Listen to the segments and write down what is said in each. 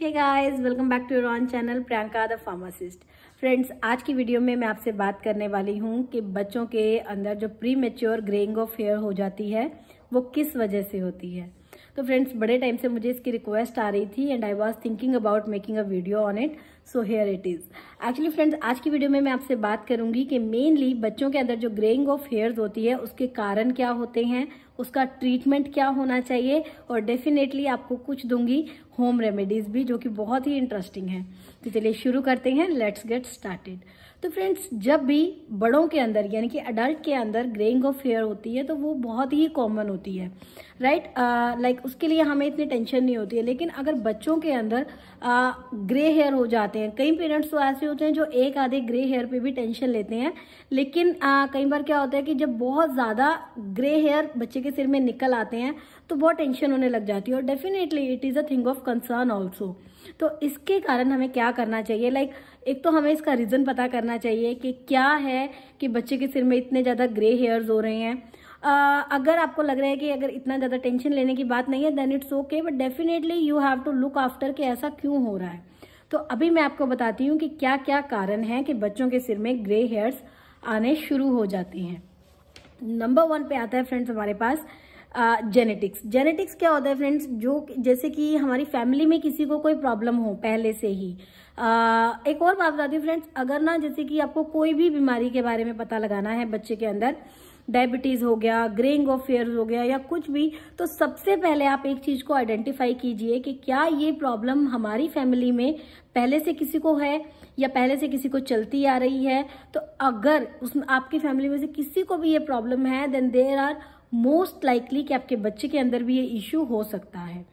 Hey guys welcome back to own channel Priyanka the pharmacist friends आज की video में मैं आपसे बात करने वाली हूँ कि बच्चों के अंदर जो premature greying of hair हो जाती है वो किस वजह से होती है तो फ्रेंड्स बड़े टाइम से मुझे इसकी रिक्वेस्ट आ रही थी and I was thinking about making a video on it so here it is actually friends आज की वीडियो में मैं आपसे बात करूंगी कि मेनली बच्चों के अंदर जो ग्रेइंग ऑफ हेयर्स होती है उसके कारण क्या होते हैं उसका ट्रीटमेंट क्या होना चाहिए और डेफिनेटली आपको कुछ दूंगी होम रेमेडीज़ भी जो कि बहुत ही इंटरेस्टिंग है तो चलिए शुरू करते हैं लेट्स गेट स्टार्टेड तो फ्रेंड्स जब भी बड़ों के अंदर यानी कि अडल्ट के अंदर ग्रेइंग ऑफ हेयर होती है तो वो बहुत ही कॉमन होती है राइट लाइक uh, उसके लिए हमें इतनी टेंशन नहीं होती है लेकिन अगर बच्चों के अंदर ग्रे uh, हेयर हो जाते हैं कई पेरेंट्स तो ऐसे होते हैं जो एक आधे ग्रे हेयर पे भी टेंशन लेते हैं लेकिन uh, कई बार क्या होता है कि जब बहुत ज़्यादा ग्रे हेयर बच्चे के सिर में निकल आते हैं तो बहुत टेंशन होने लग जाती है और definitely it is a thing of concern also तो इसके कारण हमें क्या करना चाहिए लाइक like, एक तो हमें इसका रीज़न पता करना चाहिए कि क्या है कि बच्चे के सिर में इतने ज़्यादा ग्रे हेयर्स हो रहे हैं अगर आपको लग रहा है कि अगर इतना ज़्यादा टेंशन लेने की बात नहीं है then it's okay but definitely you have to look after कि ऐसा क्यों हो रहा है तो अभी मैं आपको बताती हूँ कि क्या क्या कारण है कि बच्चों के सिर में ग्रे हेयर्स आने शुरू हो जाते हैं नंबर वन पे आता है फ्रेंड्स हमारे पास जेनेटिक्स uh, जेनेटिक्स क्या होता है फ्रेंड्स जो जैसे कि हमारी फैमिली में किसी को कोई प्रॉब्लम हो पहले से ही uh, एक और बात बताती हूँ फ्रेंड्स अगर ना जैसे कि आपको कोई भी बीमारी के बारे में पता लगाना है बच्चे के अंदर डायबिटीज़ हो गया ग्रेइंग ऑफ फेयर हो गया या कुछ भी तो सबसे पहले आप एक चीज़ को आइडेंटिफाई कीजिए कि क्या ये प्रॉब्लम हमारी फैमिली में पहले से किसी को है या पहले से किसी को चलती आ रही है तो अगर उस आपकी फैमिली में से किसी को भी ये प्रॉब्लम है then there are most likely कि आपके बच्चे के अंदर भी ये इश्यू हो सकता है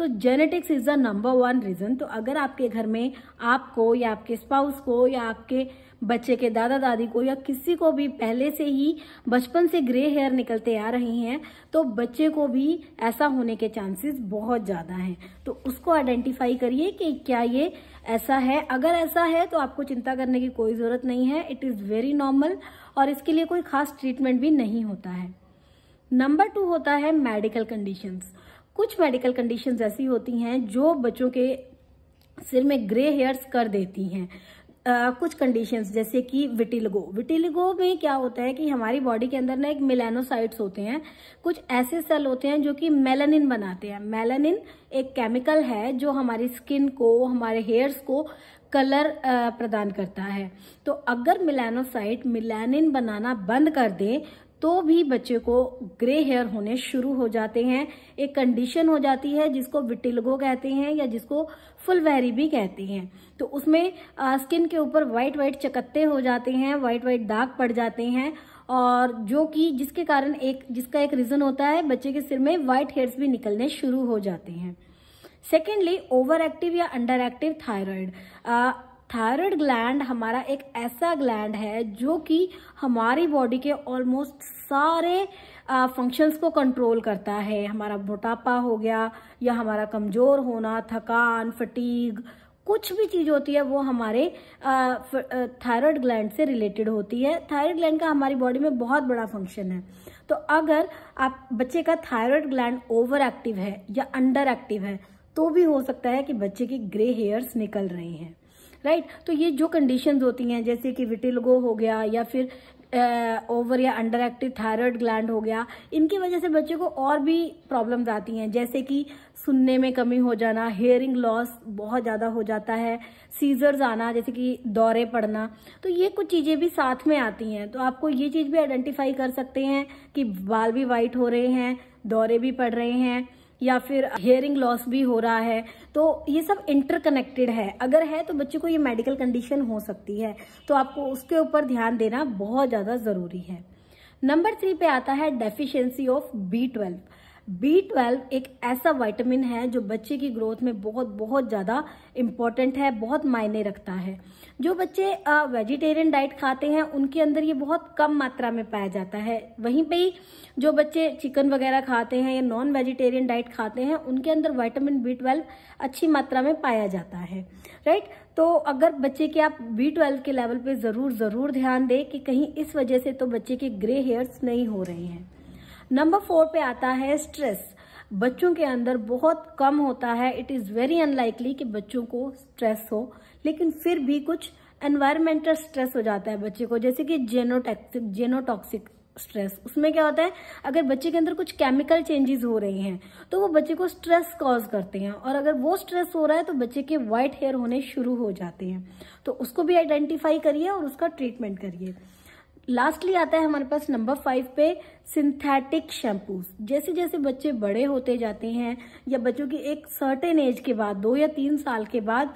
तो genetics is the number one reason तो अगर आपके घर में आपको या आपके स्पाउस को या आपके बच्चे के दादा दादी को या किसी को भी पहले से ही बचपन से ग्रे हेयर निकलते आ रहे हैं तो बच्चे को भी ऐसा होने के चांसेस बहुत ज़्यादा हैं तो उसको आइडेंटिफाई करिए कि क्या ये ऐसा है अगर ऐसा है तो आपको चिंता करने की कोई ज़रूरत नहीं है इट इज़ वेरी नॉर्मल और इसके लिए कोई खास ट्रीटमेंट भी नहीं होता है नंबर टू होता है मेडिकल कंडीशंस कुछ मेडिकल कंडीशन ऐसी होती हैं जो बच्चों के सिर में ग्रे हेयर्स कर देती हैं आ, कुछ कंडीशंस जैसे कि विटिलगो विटिलगो में क्या होता है कि हमारी बॉडी के अंदर ना एक मिलानोसाइट्स होते हैं कुछ ऐसे सेल होते हैं जो कि मेलानिन बनाते हैं मेलानिन एक केमिकल है जो हमारी स्किन को हमारे हेयर्स को कलर प्रदान करता है तो अगर मिलानोसाइट मिलानिन बनाना बंद कर दे तो भी बच्चे को ग्रे हेयर होने शुरू हो जाते हैं एक कंडीशन हो जाती है जिसको विटिलगो कहते हैं या जिसको फुलवेरी भी कहते हैं तो उसमें स्किन के ऊपर वाइट वाइट चकत्ते हो जाते हैं वाइट वाइट दाग पड़ जाते हैं और जो कि जिसके कारण एक जिसका एक रीज़न होता है बच्चे के सिर में वाइट हेयर्स भी निकलने शुरू हो जाते हैं सेकेंडली ओवर एक्टिव या underactive thyroid thyroid gland हमारा एक ऐसा ग्लैंड है जो कि हमारी बॉडी के ऑलमोस्ट सारे फंक्शंस को कंट्रोल करता है हमारा मोटापा हो गया या हमारा कमज़ोर होना थकान फटीग कुछ भी चीज़ होती है वो हमारे थायराइड ग्लैंड से रिलेटेड होती है थायराइड ग्लैंड का हमारी बॉडी में बहुत बड़ा फंक्शन है तो अगर आप बच्चे का थायराइड ग्लैंड ओवर एक्टिव है या अंडर एक्टिव है तो भी हो सकता है कि बच्चे के ग्रे हेयर्स निकल रहे हैं राइट तो ये जो कंडीशंस होती हैं जैसे कि विटिलगो हो गया या फिर ओवर या अंडर एक्टिव थायरॉयड ग्लैंड हो गया इनकी वजह से बच्चे को और भी प्रॉब्लम्स आती हैं जैसे कि सुनने में कमी हो जाना हेयरिंग लॉस बहुत ज़्यादा हो जाता है सीजर्स आना जैसे कि दौरे पड़ना तो ये कुछ चीज़ें भी साथ में आती हैं तो आपको ये चीज़ भी आइडेंटिफाई कर सकते हैं कि बाल भी वाइट हो रहे हैं दौरे भी पड़ रहे हैं या फिर हेयरिंग लॉस भी हो रहा है तो ये सब इंटरकनेक्टेड है अगर है तो बच्चे को ये मेडिकल कंडीशन हो सकती है तो आपको उसके ऊपर ध्यान देना बहुत ज़्यादा ज़रूरी है नंबर थ्री पे आता है deficiency of B twelve B twelve एक ऐसा वाइटामिन है जो बच्चे की ग्रोथ में बहुत बहुत ज़्यादा इम्पॉर्टेंट है बहुत मायने रखता है जो बच्चे वेजिटेरियन डाइट खाते हैं उनके अंदर ये बहुत कम मात्रा में पाया जाता है वहीं पे ही जो बच्चे चिकन वगैरह खाते हैं या नॉन वेजिटेरियन डाइट खाते हैं उनके अंदर वाइटामिन बी ट्वेल्व अच्छी मात्रा में पाया जाता है राइट तो अगर बच्चे के आप बी ट्वेल्व के लेवल पर ज़रूर ज़रूर ध्यान दें कि कहीं इस वजह से तो बच्चे के ग्रे हेयर्स नहीं हो रहे हैं नंबर फोर पे आता है स्ट्रेस बच्चों के अंदर बहुत कम होता है इट इज़ वेरी अनलाइकली कि बच्चों को स्ट्रेस हो लेकिन फिर भी कुछ एनवायरमेंटल स्ट्रेस हो जाता है बच्चे को जैसे कि जेनोटॉक्सिक जेनोटॉक्सिक स्ट्रेस उसमें क्या होता है अगर बच्चे के अंदर कुछ केमिकल चेंजेस हो रहे हैं तो वो बच्चे को स्ट्रेस कॉज करते हैं और अगर वो स्ट्रेस हो रहा है तो बच्चे के वाइट हेयर होने शुरू हो जाते हैं तो उसको भी आइडेंटिफाई करिए और उसका ट्रीटमेंट करिए लास्टली आता है हमारे पास नंबर फाइव पे सिंथेटिक शैम्पूज जैसे जैसे बच्चे बड़े होते जाते हैं या बच्चों की एक सर्टेन एज के बाद दो या तीन साल के बाद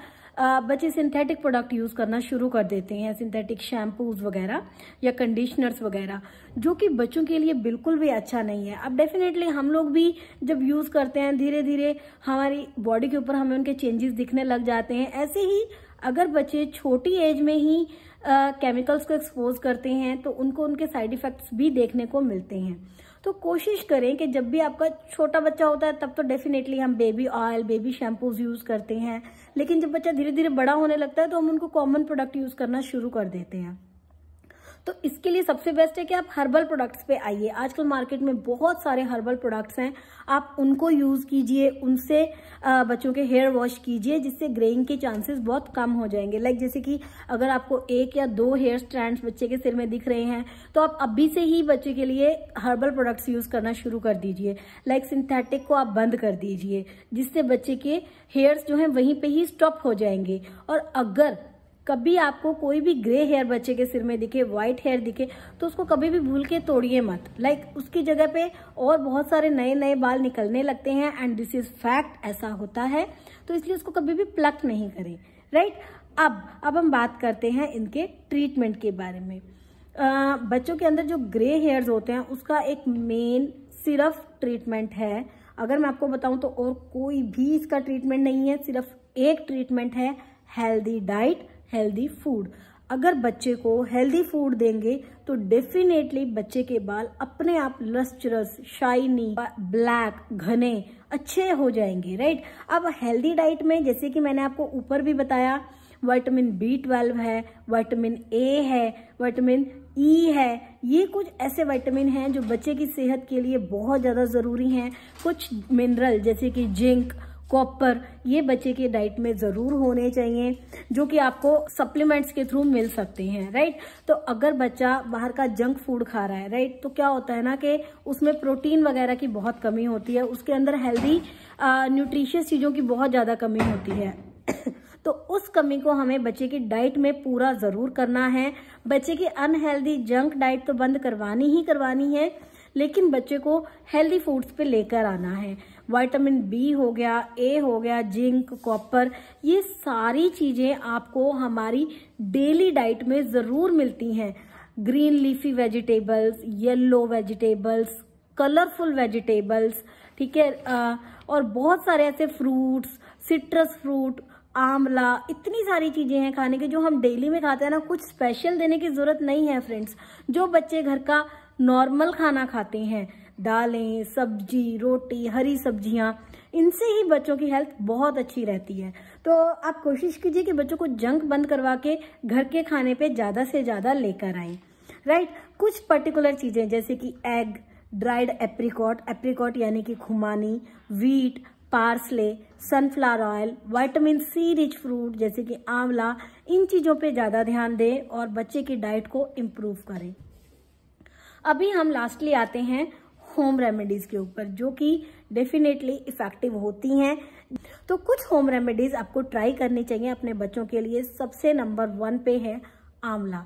बच्चे सिंथेटिक प्रोडक्ट यूज़ करना शुरू कर देते हैं सिंथेटिक शैम्पूज वगैरह या कंडीशनर्स वगैरह जो कि बच्चों के लिए बिल्कुल भी अच्छा नहीं है अब डेफिनेटली हम लोग भी जब यूज़ करते हैं धीरे धीरे हमारी बॉडी के ऊपर हमें उनके चेंजेस दिखने लग जाते हैं ऐसे ही अगर बच्चे छोटी एज में ही केमिकल्स को एक्सपोज करते हैं तो उनको उनके साइड इफेक्ट्स भी देखने को मिलते हैं तो कोशिश करें कि जब भी आपका छोटा बच्चा होता है तब तो डेफिनेटली हम baby oil baby shampoos use करते हैं लेकिन जब बच्चा धीरे धीरे बड़ा होने लगता है तो हम उनको कॉमन प्रोडक्ट यूज़ करना शुरू कर देते हैं तो इसके लिए सबसे बेस्ट है कि आप हर्बल प्रोडक्ट्स पे आइए आजकल मार्केट में बहुत सारे हर्बल प्रोडक्ट्स हैं आप उनको यूज़ कीजिए उनसे बच्चों के हेयर वॉश कीजिए जिससे ग्रेइंग के चांसेस बहुत कम हो जाएंगे लाइक जैसे कि अगर आपको एक या दो हेयर स्ट्रैंड बच्चे के सिर में दिख रहे हैं तो आप अभी से ही बच्चे के लिए हर्बल प्रोडक्ट्स यूज़ करना शुरू कर दीजिए लाइक सिंथेटिक को आप बंद कर दीजिए जिससे बच्चे के हेयर्स जो हैं वहीं पर ही स्टॉप हो जाएंगे और अगर कभी आपको कोई भी ग्रे हेयर बच्चे के सिर में दिखे व्हाइट हेयर दिखे तो उसको कभी भी भूल के तोड़िए मत लाइक like, उसकी जगह पे और बहुत सारे नए नए बाल निकलने लगते हैं एंड दिस इज फैक्ट ऐसा होता है तो इसलिए उसको कभी भी प्लक नहीं करें राइट right? अब अब हम बात करते हैं इनके ट्रीटमेंट के बारे में आ, बच्चों के अंदर जो ग्रे हेयर्स होते हैं उसका एक मेन सिर्फ ट्रीटमेंट है अगर मैं आपको बताऊं तो और कोई भी इसका ट्रीटमेंट नहीं है सिर्फ एक ट्रीटमेंट है हेल्दी डाइट हेल्दी फूड अगर बच्चे को हेल्दी फूड देंगे तो डेफिनेटली बच्चे के बाल अपने आप लस्चरस शाइनी ब्लैक घने अच्छे हो जाएंगे राइट अब हेल्दी डाइट में जैसे कि मैंने आपको ऊपर भी बताया वाइटामिन बी ट्वेल्व है वाइटामिन ए है वाइटामिन ई e है ये कुछ ऐसे विटामिन हैं जो बच्चे की सेहत के लिए बहुत ज़्यादा ज़रूरी हैं कुछ मिनरल जैसे कि जिंक कॉपर ये बच्चे के डाइट में ज़रूर होने चाहिए जो कि आपको सप्लीमेंट्स के थ्रू मिल सकते हैं राइट तो अगर बच्चा बाहर का जंक फूड खा रहा है राइट तो क्या होता है ना कि उसमें प्रोटीन वगैरह की बहुत कमी होती है उसके अंदर हेल्दी न्यूट्रिशियस चीज़ों की बहुत ज़्यादा कमी होती है तो उस कमी को हमें बच्चे की डाइट में पूरा ज़रूर करना है बच्चे की अनहेल्दी जंक डाइट तो बंद करवानी ही करवानी है लेकिन बच्चे को हेल्दी फूड्स पे लेकर आना है वाइटामिन बी हो गया ए हो गया जिंक कॉपर ये सारी चीज़ें आपको हमारी डेली डाइट में ज़रूर मिलती हैं green leafy vegetables yellow vegetables colourful vegetables ठीक है और बहुत सारे ऐसे फ्रूट्स सिट्रस फ्रूट आंवला इतनी सारी चीज़ें हैं खाने की जो हम डेली में खाते हैं ना कुछ स्पेशल देने की ज़रूरत नहीं है फ्रेंड्स जो बच्चे घर का नॉर्मल खाना खाते हैं दालें सब्जी रोटी हरी सब्जियां इनसे ही बच्चों की हेल्थ बहुत अच्छी रहती है तो आप कोशिश कीजिए कि बच्चों को जंक बंद करवा के घर के खाने पे ज़्यादा से ज़्यादा लेकर आए राइट कुछ पर्टिकुलर चीज़ें जैसे कि एग ड्राइड एप्रिकॉट एप्रिकॉट यानी कि खुमानी wheat parsley sunflower oil vitamin C rich fruit जैसे कि आंवला इन चीज़ों पे ज़्यादा ध्यान दें और बच्चे की डाइट को इम्प्रूव करें अभी हम लास्टली आते हैं होम रेमेडीज़ के ऊपर जो कि डेफिनेटली इफ़ेक्टिव होती हैं तो कुछ होम रेमेडीज़ आपको ट्राई करनी चाहिए अपने बच्चों के लिए सबसे नंबर वन पे है आंवला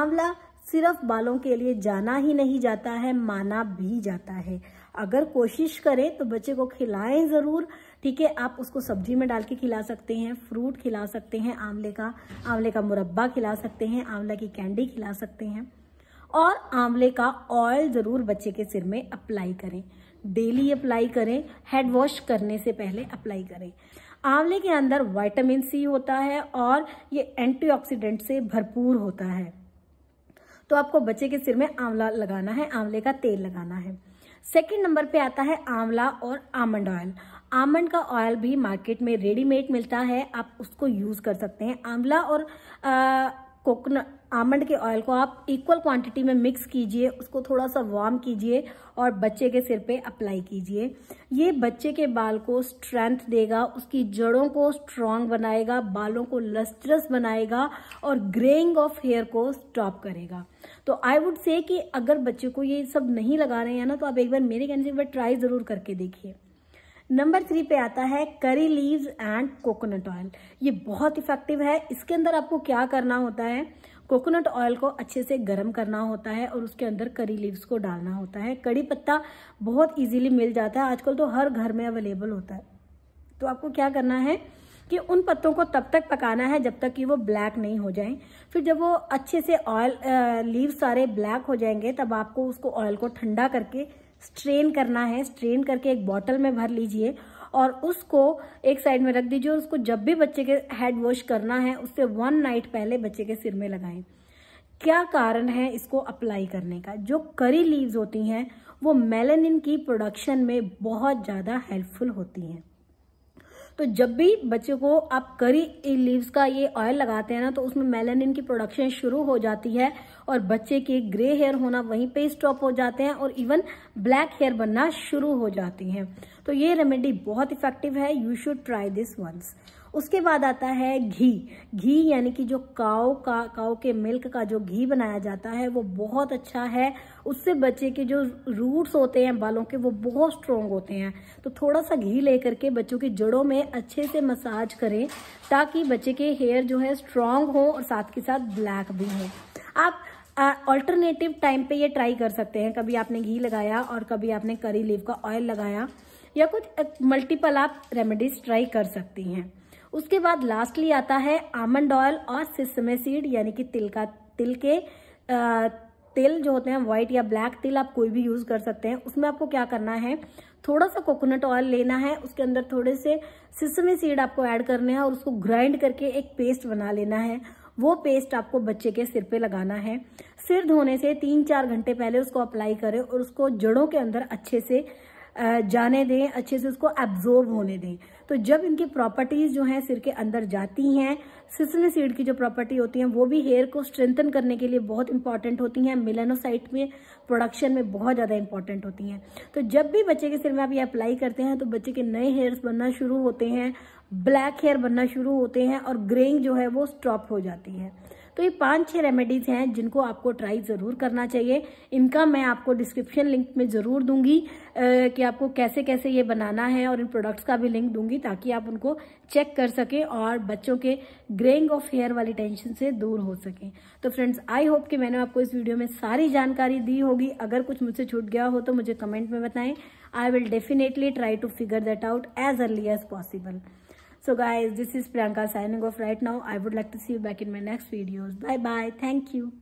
आंवला सिर्फ बालों के लिए जाना ही नहीं जाता है माना भी जाता है अगर कोशिश करें तो बच्चे को खिलाएं ज़रूर ठीक है आप उसको सब्जी में डाल के खिला सकते हैं फ्रूट खिला सकते हैं आंवले का आंवले का मुरब्बा खिला सकते हैं आंवला की कैंडी खिला सकते हैं और आंवले का ऑयल ज़रूर बच्चे के सिर में अप्लाई करें डेली अप्लाई करें हेड वॉश करने से पहले अप्लाई करें आंवले के अंदर वाइटामिन सी होता है और ये एंटीऑक्सीडेंट से भरपूर होता है तो आपको बच्चे के सिर में आंवला लगाना है आंवले का तेल लगाना है सेकेंड नंबर पे आता है आंवला और आमंड ऑयल आमंड का ऑयल भी मार्केट में रेडीमेड मिलता है आप उसको यूज़ कर सकते हैं आंवला और कोकोनट आमंड के ऑयल को आप इक्वल क्वांटिटी में मिक्स कीजिए उसको थोड़ा सा वार्म कीजिए और बच्चे के सिर पे अप्लाई कीजिए ये बच्चे के बाल को स्ट्रेंथ देगा उसकी जड़ों को स्ट्रांग बनाएगा बालों को लस्ट्रस बनाएगा और ग्रेइंग ऑफ हेयर को स्टॉप करेगा तो आई वुड से कि अगर बच्चे को ये सब नहीं लगा रहे हैं ना तो आप एक बार मेरे कहने से एक बार ट्राई ज़रूर करके देखिए नंबर थ्री पे आता है curry leaves and coconut oil ये बहुत इफेक्टिव है इसके अंदर आपको क्या करना होता है कोकोनट ऑयल को अच्छे से गर्म करना होता है और उसके अंदर करी लीव्स को डालना होता है कड़ी पत्ता बहुत ईजिली मिल जाता है आजकल तो हर घर में अवेलेबल होता है तो आपको क्या करना है कि उन पत्तों को तब तक पकाना है जब तक कि वो ब्लैक नहीं हो जाएं फिर जब वो अच्छे से ऑयल लीव सारे ब्लैक हो जाएंगे तब आपको उसको ऑयल को ठंडा करके स्ट्रेन करना है स्ट्रेन करके एक बॉटल में भर लीजिए और उसको एक साइड में रख दीजिए और उसको जब भी बच्चे के हेड वॉश करना है उससे वन नाइट पहले बच्चे के सिर में लगाएं क्या कारण है इसको अप्लाई करने का जो करी लीव्स होती हैं वो मेलेनिन की प्रोडक्शन में बहुत ज़्यादा हेल्पफुल होती हैं तो जब भी बच्चे को आप करी लीव्स का ये ऑयल लगाते हैं ना तो उसमें मेलानिन की प्रोडक्शन शुरू हो जाती है और बच्चे के ग्रे हेयर होना वहीं पे स्टॉप हो जाते हैं और इवन ब्लैक हेयर बनना शुरू हो जाती हैं तो ये रेमेडी बहुत इफेक्टिव है you should try this once उसके बाद आता है घी घी यानी कि जो काओ का काओ के मिल्क का जो घी बनाया जाता है वो बहुत अच्छा है उससे बच्चे के जो रूट्स होते हैं बालों के वो बहुत स्ट्रोंग होते हैं तो थोड़ा सा घी लेकर के बच्चों की जड़ों में अच्छे से मसाज करें ताकि बच्चे के हेयर जो है स्ट्रांग हो और साथ के साथ ब्लैक भी हो आप ऑल्टरनेटिव टाइम पे ये ट्राई कर सकते हैं कभी आपने घी लगाया और कभी आपने करी लीव का ऑयल लगाया या कुछ मल्टीपल आप रेमेडीज ट्राई कर सकती हैं उसके बाद लास्टली आता है आमंड ऑयल और सिसमे सीड यानी कि तिल का तिल के तिल जो होते हैं व्हाइट या ब्लैक तिल आप कोई भी यूज़ कर सकते हैं उसमें आपको क्या करना है थोड़ा सा कोकोनट ऑयल लेना है उसके अंदर थोड़े से सिसमे सीड आपको ऐड करने हैं और उसको ग्राइंड करके एक पेस्ट बना लेना है वो पेस्ट आपको बच्चे के सिर पे लगाना है सिर धोने से तीन चार घंटे पहले उसको अप्लाई करें और उसको जड़ों के अंदर अच्छे से जाने दें अच्छे से उसको एब्जॉर्ब होने दें तो जब इनकी प्रॉपर्टीज़ जो हैं सिर के अंदर जाती हैं सिसले सीड की जो प्रॉपर्टी होती हैं वो भी हेयर को स्ट्रेंथन करने के लिए बहुत इंपॉर्टेंट होती हैं मिलेनोसाइट में प्रोडक्शन में बहुत ज़्यादा इंपॉर्टेंट होती हैं तो जब भी बच्चे के सिर में आप ये अप्लाई करते हैं तो बच्चे के नए हेयर्स बनना शुरू होते हैं ब्लैक हेयर बनना शुरू होते हैं और ग्रेइंग जो है वो स्टॉप हो जाती है तो ये पाँच छः रेमेडीज़ हैं जिनको आपको ट्राई ज़रूर करना चाहिए इनका मैं आपको डिस्क्रिप्शन लिंक में ज़रूर दूंगी कि आपको कैसे कैसे ये बनाना है और इन प्रोडक्ट्स का भी लिंक दूंगी ताकि आप उनको चेक कर सकें और बच्चों के ग्रेइंग ऑफ हेयर वाली टेंशन से दूर हो सकें तो फ्रेंड्स आई होप कि मैंने आपको इस वीडियो में सारी जानकारी दी होगी अगर कुछ मुझसे छूट गया हो तो मुझे कमेंट में बताएं I will definitely try to figure that out as early as possible So guys, this is Priyanka signing off right now. I would like to see you back in my next videos. Bye bye. Thank you.